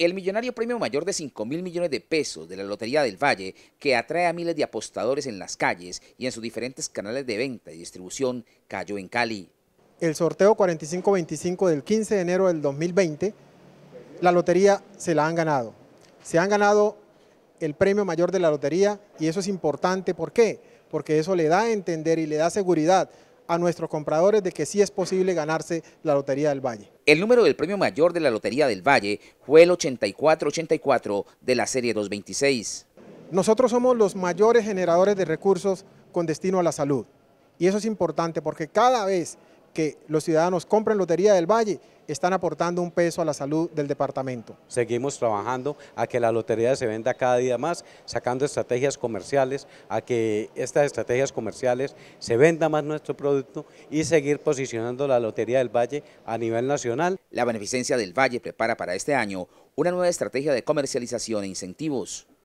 El millonario premio mayor de 5 mil millones de pesos de la Lotería del Valle, que atrae a miles de apostadores en las calles y en sus diferentes canales de venta y distribución, cayó en Cali. El sorteo 4525 del 15 de enero del 2020, la lotería se la han ganado. Se han ganado el premio mayor de la lotería y eso es importante. ¿Por qué? Porque eso le da a entender y le da seguridad a nuestros compradores de que sí es posible ganarse la Lotería del Valle. El número del premio mayor de la Lotería del Valle fue el 8484 de la serie 226. Nosotros somos los mayores generadores de recursos con destino a la salud. Y eso es importante porque cada vez que los ciudadanos compren Lotería del Valle están aportando un peso a la salud del departamento. Seguimos trabajando a que la lotería se venda cada día más, sacando estrategias comerciales, a que estas estrategias comerciales se venda más nuestro producto y seguir posicionando la Lotería del Valle a nivel nacional. La Beneficencia del Valle prepara para este año una nueva estrategia de comercialización e incentivos.